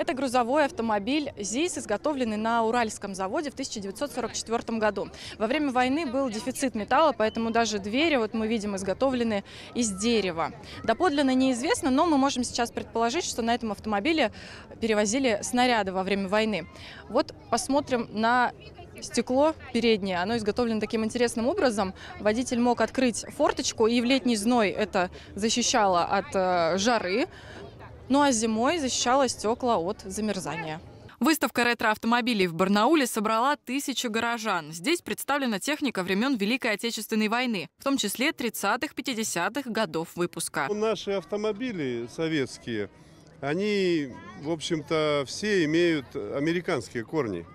Это грузовой автомобиль «ЗИС», изготовленный на Уральском заводе в 1944 году. Во время войны был дефицит металла, поэтому даже двери, вот мы видим, изготовлены из дерева. Доподлинно неизвестно, но мы можем сейчас предположить, что на этом автомобиле перевозили снаряды во время войны. Вот посмотрим на стекло переднее, оно изготовлено таким интересным образом. Водитель мог открыть форточку, и в летний зной это защищало от э, жары. Ну а зимой защищала стекла от замерзания. Выставка ретро-автомобилей в Барнауле собрала тысячу горожан. Здесь представлена техника времен Великой Отечественной войны, в том числе 30-50-х годов выпуска. Ну, наши автомобили советские, они, в общем-то, все имеют американские корни.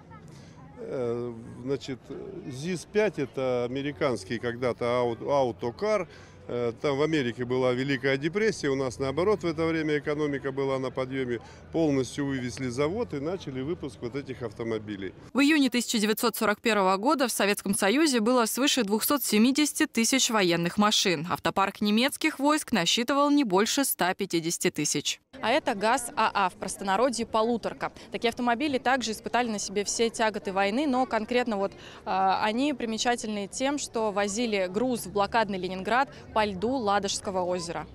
Э, значит, ЗИС-5 – это американский когда-то аутокар, Э, там в Америке была Великая депрессия, у нас наоборот в это время экономика была на подъеме. Полностью вывезли завод и начали выпуск вот этих автомобилей. В июне 1941 года в Советском Союзе было свыше 270 тысяч военных машин. Автопарк немецких войск насчитывал не больше 150 тысяч. А это ГАЗ АА, в простонародье полуторка. Такие автомобили также испытали на себе все тяготы войны, но конкретно вот э, они примечательны тем, что возили груз в блокадный Ленинград, по льду Ладожского озера.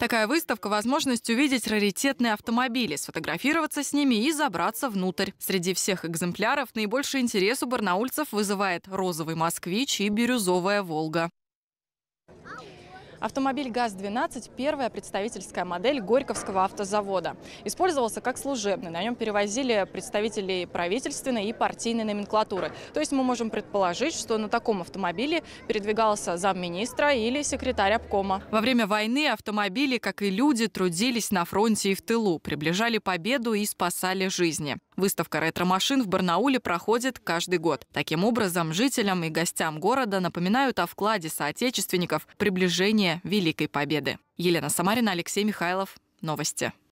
Такая выставка – возможность увидеть раритетные автомобили, сфотографироваться с ними и забраться внутрь. Среди всех экземпляров наибольший интерес у барнаульцев вызывает розовый «Москвич» и бирюзовая «Волга». Автомобиль ГАЗ-12 – первая представительская модель Горьковского автозавода. Использовался как служебный. На нем перевозили представителей правительственной и партийной номенклатуры. То есть мы можем предположить, что на таком автомобиле передвигался замминистра или секретарь обкома. Во время войны автомобили, как и люди, трудились на фронте и в тылу, приближали победу и спасали жизни. Выставка ретро-машин в Барнауле проходит каждый год. Таким образом, жителям и гостям города напоминают о вкладе соотечественников в приближение Великой Победы. Елена Самарина, Алексей Михайлов. Новости.